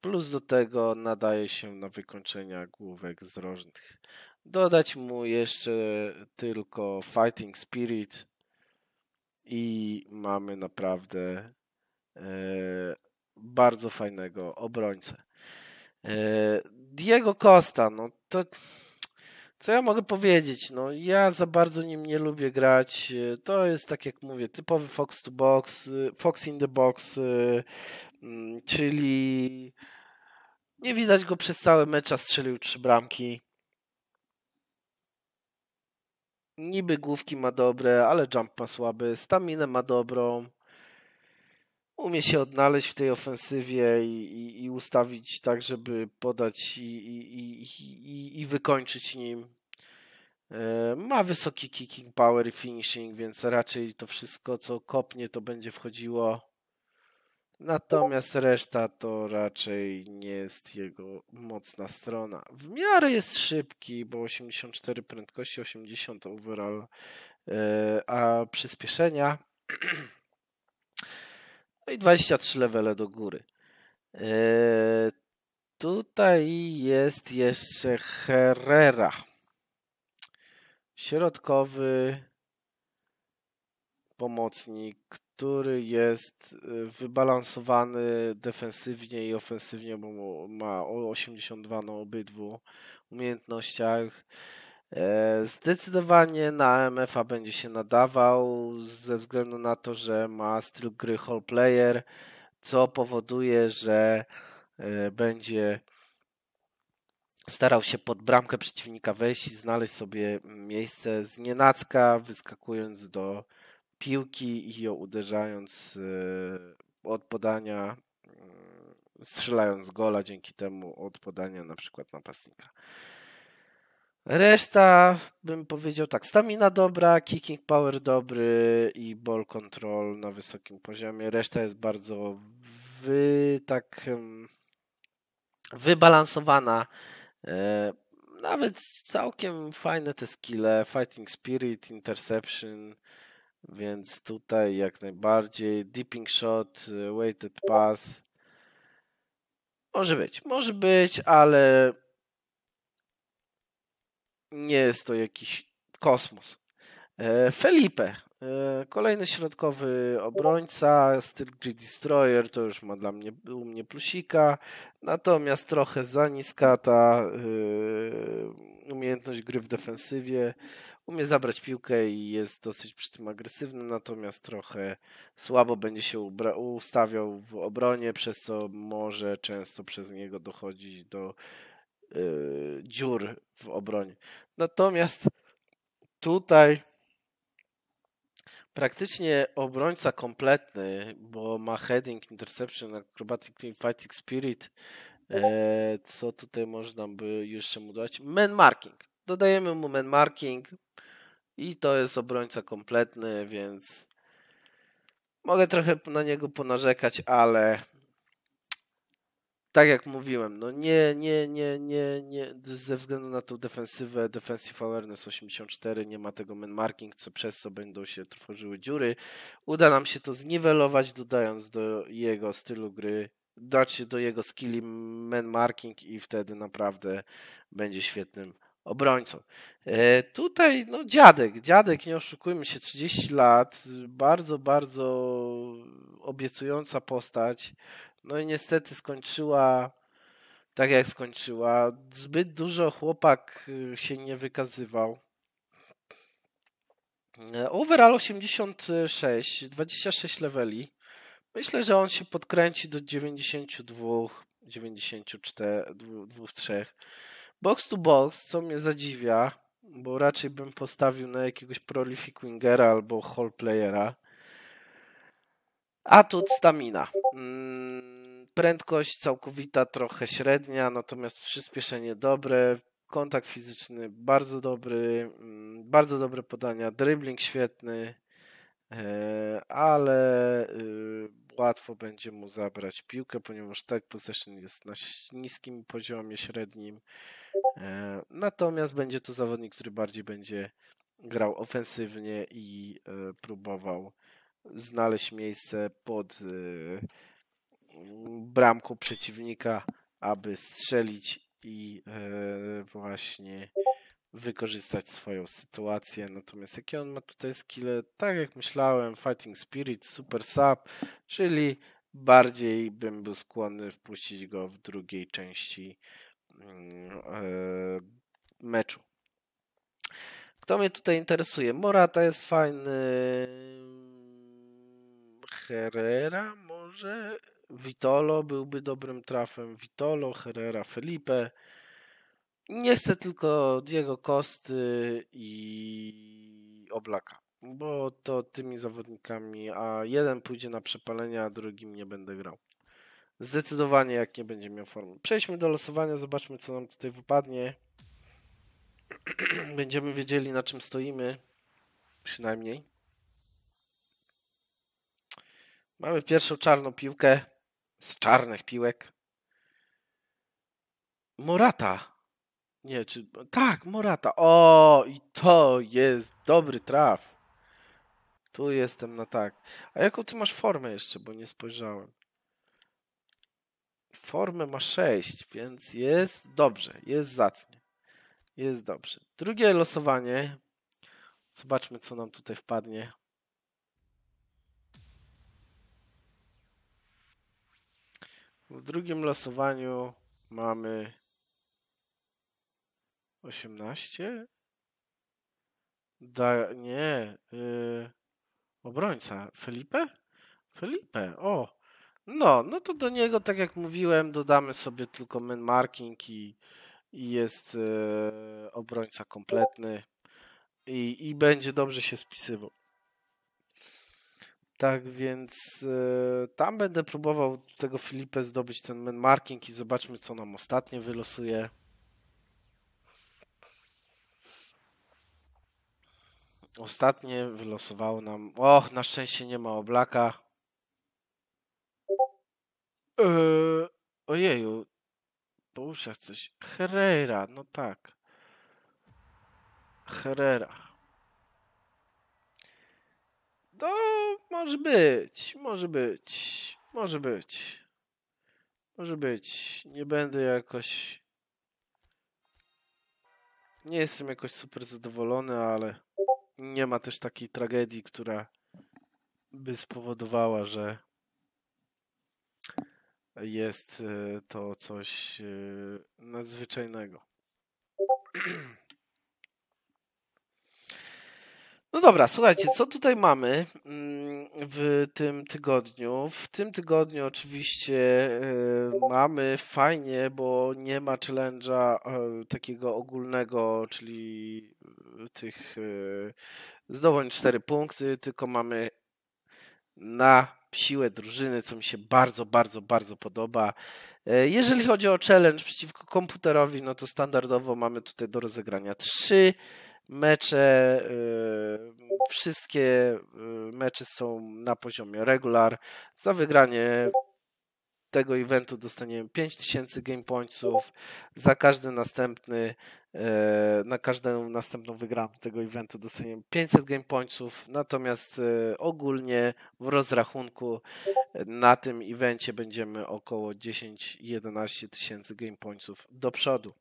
Plus do tego nadaje się na wykończenia główek z Dodać mu jeszcze tylko Fighting Spirit i mamy naprawdę e, bardzo fajnego obrońcę. E, Diego Costa, no to co ja mogę powiedzieć? No, ja za bardzo nim nie lubię grać. E, to jest tak jak mówię, typowy Fox to Box, e, Fox in the Box, mm, czyli nie widać go przez cały mecz, a strzelił trzy bramki. Niby główki ma dobre, ale jump ma słaby, staminę ma dobrą umie się odnaleźć w tej ofensywie i, i, i ustawić tak, żeby podać i, i wykończyć nim. E, ma wysoki kicking power i finishing, więc raczej to wszystko, co kopnie, to będzie wchodziło. Natomiast reszta to raczej nie jest jego mocna strona. W miarę jest szybki, bo 84 prędkości, 80 overall, e, a przyspieszenia *clears throat* No i 23 levele do góry. Eee, tutaj jest jeszcze Herrera. Środkowy pomocnik, który jest e, wybalansowany defensywnie i ofensywnie, bo ma 82 na obydwu umiejętnościach. E, zdecydowanie na MFA będzie się nadawał ze względu na to, że ma styl gry hall player, co powoduje, że e, będzie starał się pod bramkę przeciwnika wejść i znaleźć sobie miejsce z nienacka, wyskakując do piłki i ją uderzając e, od podania, mm, strzelając gola dzięki temu od podania na przykład napastnika. Reszta, bym powiedział tak, stamina dobra, kicking power dobry i ball control na wysokim poziomie. Reszta jest bardzo wy, tak wybalansowana. E, nawet całkiem fajne te skille, fighting spirit, interception, więc tutaj jak najbardziej dipping shot, e, weighted pass. Może być, może być, ale nie jest to jakiś kosmos. E, Felipe, e, kolejny środkowy obrońca, styl Grid Destroyer, to już ma dla mnie, u mnie plusika, natomiast trochę za niska ta e, umiejętność gry w defensywie. Umie zabrać piłkę i jest dosyć przy tym agresywny, natomiast trochę słabo będzie się ustawiał w obronie, przez co może często przez niego dochodzić do Y, dziur w obronie. Natomiast tutaj praktycznie obrońca kompletny, bo ma heading, interception, acrobatic fighting spirit, e, co tutaj można by jeszcze mu dać? Man marking. Dodajemy mu man marking i to jest obrońca kompletny, więc mogę trochę na niego ponarzekać, ale tak jak mówiłem, no nie, nie, nie, nie, nie, ze względu na tą defensywę, defensive awareness 84, nie ma tego man marking, co przez co będą się tworzyły dziury. Uda nam się to zniwelować, dodając do jego stylu gry, dać do jego skilli man marking i wtedy naprawdę będzie świetnym obrońcą. E, tutaj, no dziadek, dziadek, nie oszukujmy się, 30 lat, bardzo, bardzo obiecująca postać, no i niestety skończyła tak jak skończyła. Zbyt dużo chłopak y, się nie wykazywał. Overall 86, 26 leveli. Myślę, że on się podkręci do 92, 94, 2-3. Box to box, co mnie zadziwia, bo raczej bym postawił na jakiegoś prolific wingera albo hall playera. Atut stamina. Mm, prędkość całkowita trochę średnia, natomiast przyspieszenie dobre, kontakt fizyczny bardzo dobry, mm, bardzo dobre podania, dribbling świetny, e, ale y, łatwo będzie mu zabrać piłkę, ponieważ tight possession jest na niskim poziomie średnim. E, natomiast będzie to zawodnik, który bardziej będzie grał ofensywnie i e, próbował znaleźć miejsce pod y, bramką przeciwnika, aby strzelić i e, właśnie wykorzystać swoją sytuację. Natomiast jaki on ma tutaj skille? Tak jak myślałem, Fighting Spirit, Super Sub, czyli bardziej bym był skłonny wpuścić go w drugiej części mm, e, meczu. Kto mnie tutaj interesuje? Morata jest fajny. Herrera może? Vitolo byłby dobrym trafem. Vitolo, Herrera, Felipe. Nie chcę tylko Diego Kosty i Oblaka, bo to tymi zawodnikami, a jeden pójdzie na przepalenie, a drugim nie będę grał. Zdecydowanie jak nie będzie miał formy. Przejdźmy do losowania, zobaczmy co nam tutaj wypadnie. *clears throat* Będziemy wiedzieli na czym stoimy, przynajmniej. Mamy pierwszą czarną piłkę z czarnych piłek. Morata. Nie, czy. Tak, Morata. O, i to jest dobry traf. Tu jestem na tak. A jaką ty masz formę jeszcze, bo nie spojrzałem? Formę ma 6, więc jest dobrze, jest zacnie. Jest dobrze. Drugie losowanie. Zobaczmy, co nam tutaj wpadnie. W drugim losowaniu mamy 18? Da, nie. Yy, obrońca. Felipe? Felipe, o. No, no to do niego, tak jak mówiłem, dodamy sobie tylko man marking i, i jest yy, obrońca kompletny i, i będzie dobrze się spisywał. Tak więc y, tam będę próbował tego Filipę zdobyć ten man marking i zobaczmy, co nam ostatnie wylosuje. Ostatnie wylosowało nam. O, na szczęście nie ma oblaka. Yy, ojeju. Po uszach coś. Herrera, no tak. Herrera. To może być, może być, może być. Może być. Nie będę jakoś. Nie jestem jakoś super zadowolony, ale nie ma też takiej tragedii, która by spowodowała, że jest e, to coś e, nadzwyczajnego. *clears throat* No dobra, słuchajcie, co tutaj mamy mm, w tym tygodniu? W tym tygodniu oczywiście e, mamy fajnie, bo nie ma challenge'a e, takiego ogólnego, czyli e, tych zdołań cztery punkty, tylko mamy na siłę drużyny, co mi się bardzo, bardzo, bardzo podoba. Jeżeli chodzi o challenge przeciwko komputerowi, no to standardowo mamy tutaj do rozegrania trzy mecze, y, wszystkie y, mecze są na poziomie regular. Za wygranie tego eventu dostaniemy 5000 game pointsów. Za każdy następny, y, na każdą następną wygraną tego eventu dostaniemy 500 game pointsów. Natomiast ogólnie w rozrachunku na tym evencie będziemy około 10-11 tysięcy game pointsów do przodu.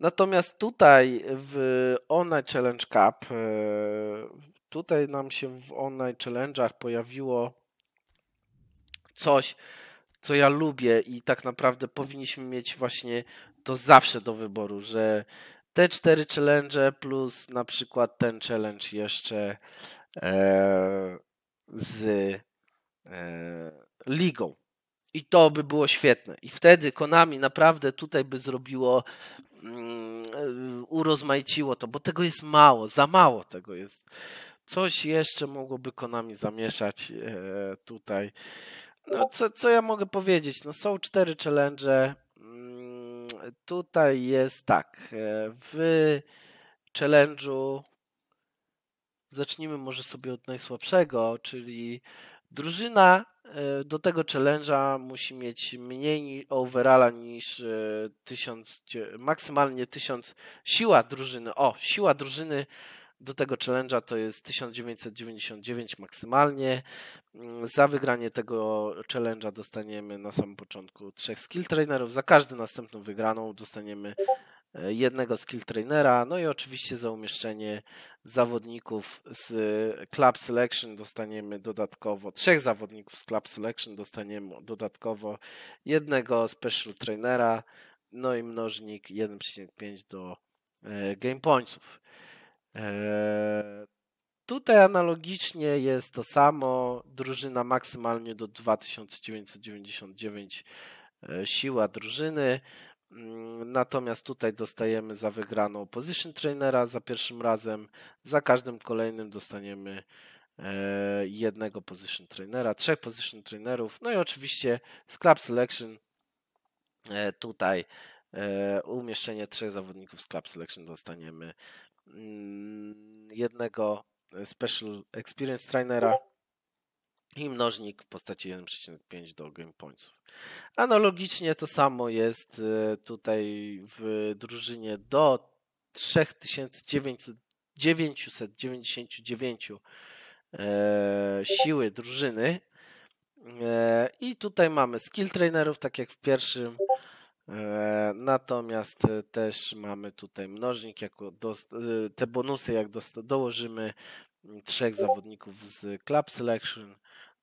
Natomiast tutaj w Online Challenge Cup, e, tutaj nam się w Online Challenge'ach pojawiło coś, co ja lubię i tak naprawdę powinniśmy mieć właśnie to zawsze do wyboru, że te cztery challenge plus na przykład ten challenge jeszcze e, z e, ligą. I to by było świetne. I wtedy Konami naprawdę tutaj by zrobiło, mm, urozmaiciło to, bo tego jest mało, za mało tego jest. Coś jeszcze mogłoby Konami zamieszać e, tutaj. No, no, co, co ja mogę powiedzieć? No, są cztery challenge. Mm, tutaj jest tak. E, w challenge'u zacznijmy może sobie od najsłabszego, czyli drużyna E, do tego challenge'a musi mieć mniej overalla niż 1000, e, maksymalnie 1000. Siła drużyny, o, siła drużyny do tego challenge'a to jest 1999 maksymalnie. Mm, za wygranie tego challenge'a dostaniemy na samym początku trzech skill trainerów. Za każdą następną wygraną dostaniemy jednego skill trainera, no i oczywiście za umieszczenie zawodników z Club Selection dostaniemy dodatkowo trzech zawodników z Club Selection dostaniemy dodatkowo jednego special trainera, no i mnożnik 1,5 do e, game pointsów. E, tutaj analogicznie jest to samo. Drużyna maksymalnie do 2999 e, siła drużyny. Mm, natomiast tutaj dostajemy za wygraną position trainera za pierwszym razem, za każdym kolejnym dostaniemy e, jednego position trainera, trzech position trainerów, no i oczywiście club selection e, tutaj e, umieszczenie trzech zawodników z Club Selection dostaniemy mm, jednego Special Experience Trainera, i mnożnik w postaci 1,5 do game pointsów. Analogicznie to samo jest e, tutaj w drużynie do 3999 e, siły drużyny. E, I tutaj mamy skill trainerów, tak jak w pierwszym. E, natomiast e, też mamy tutaj mnożnik, jako do, te bonusy, jak do, dołożymy trzech zawodników z club selection,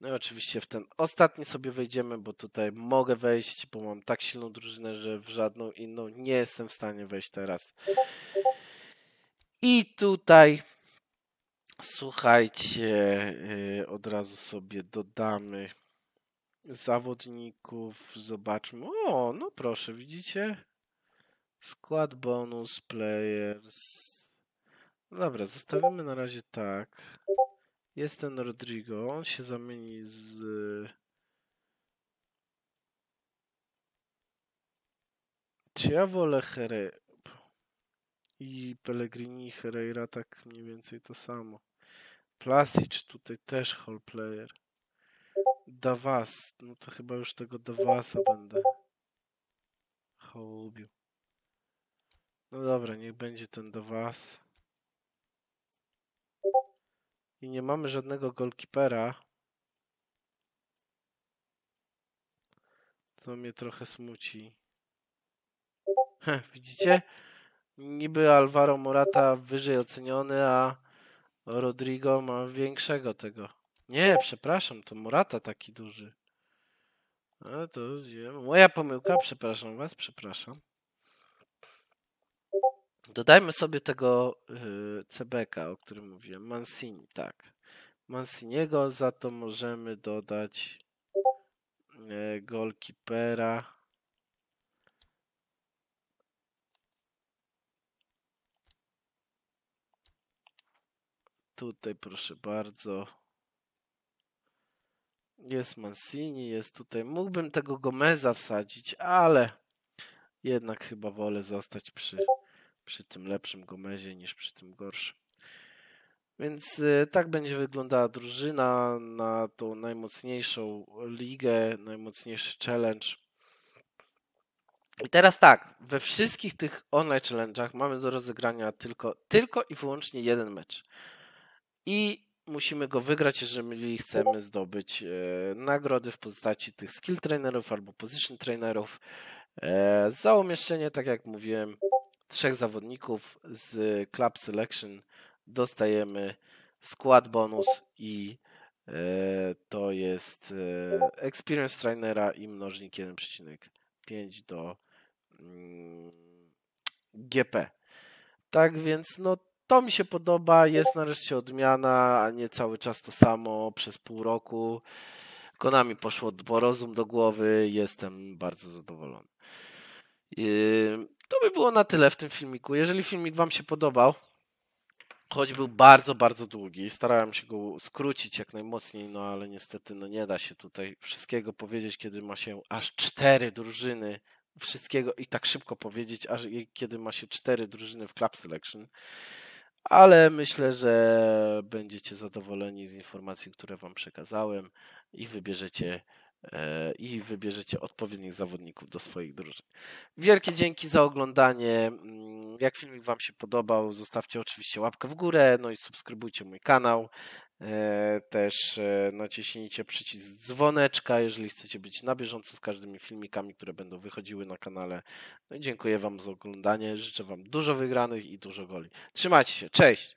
no i oczywiście w ten ostatni sobie wejdziemy, bo tutaj mogę wejść, bo mam tak silną drużynę, że w żadną inną nie jestem w stanie wejść teraz. I tutaj słuchajcie, y, od razu sobie dodamy zawodników, zobaczmy. O, no proszę, widzicie? Skład bonus, players. Dobra, zostawimy na razie tak. Jest ten Rodrigo, on się zamieni z... Czy ja wolę i Pellegrini i Herrera tak mniej więcej to samo. Plasic tutaj też hall player. Davas, no to chyba już tego Davasa będę hołubił. No dobra, niech będzie ten Davas i nie mamy żadnego golkipera, co mnie trochę smuci. *laughs* Widzicie? Niby Alvaro Morata wyżej oceniony, a Rodrigo ma większego tego. Nie, przepraszam, to Morata taki duży. No to moja pomyłka, przepraszam was, przepraszam. Dodajmy sobie tego y, Cebeka, o którym mówiłem, Mancini, tak. Manciniego, za to możemy dodać e, golkipera. Tutaj proszę bardzo. Jest Mancini, jest tutaj. Mógłbym tego Gomeza wsadzić, ale jednak chyba wolę zostać przy przy tym lepszym Gomezie niż przy tym gorszym. Więc y, tak będzie wyglądała drużyna na tą najmocniejszą ligę, najmocniejszy challenge. I teraz tak, we wszystkich tych online challenge'ach mamy do rozegrania tylko, tylko i wyłącznie jeden mecz. I musimy go wygrać, jeżeli chcemy zdobyć y, nagrody w postaci tych skill trainerów albo position trainerów e, za umieszczenie, tak jak mówiłem, trzech zawodników z Club Selection dostajemy skład bonus i e, to jest e, Experience Trainera i mnożnik 1,5 do mm, GP. Tak więc no to mi się podoba, jest nareszcie odmiana, a nie cały czas to samo przez pół roku. Konami poszło po do głowy, jestem bardzo zadowolony. To by było na tyle w tym filmiku. Jeżeli filmik Wam się podobał, choć był bardzo, bardzo długi, starałem się go skrócić jak najmocniej, no ale niestety no nie da się tutaj wszystkiego powiedzieć, kiedy ma się aż cztery drużyny wszystkiego i tak szybko powiedzieć, aż kiedy ma się cztery drużyny w Club Selection. Ale myślę, że będziecie zadowoleni z informacji, które Wam przekazałem i wybierzecie E, i wybierzecie odpowiednich zawodników do swoich drużyn. Wielkie dzięki za oglądanie. Mm, jak filmik Wam się podobał, zostawcie oczywiście łapkę w górę, no i subskrybujcie mój kanał. E, też e, naciśnijcie przycisk dzwoneczka, jeżeli chcecie być na bieżąco z każdymi filmikami, które będą wychodziły na kanale. No i dziękuję Wam za oglądanie. Życzę Wam dużo wygranych i dużo goli. Trzymajcie się. Cześć!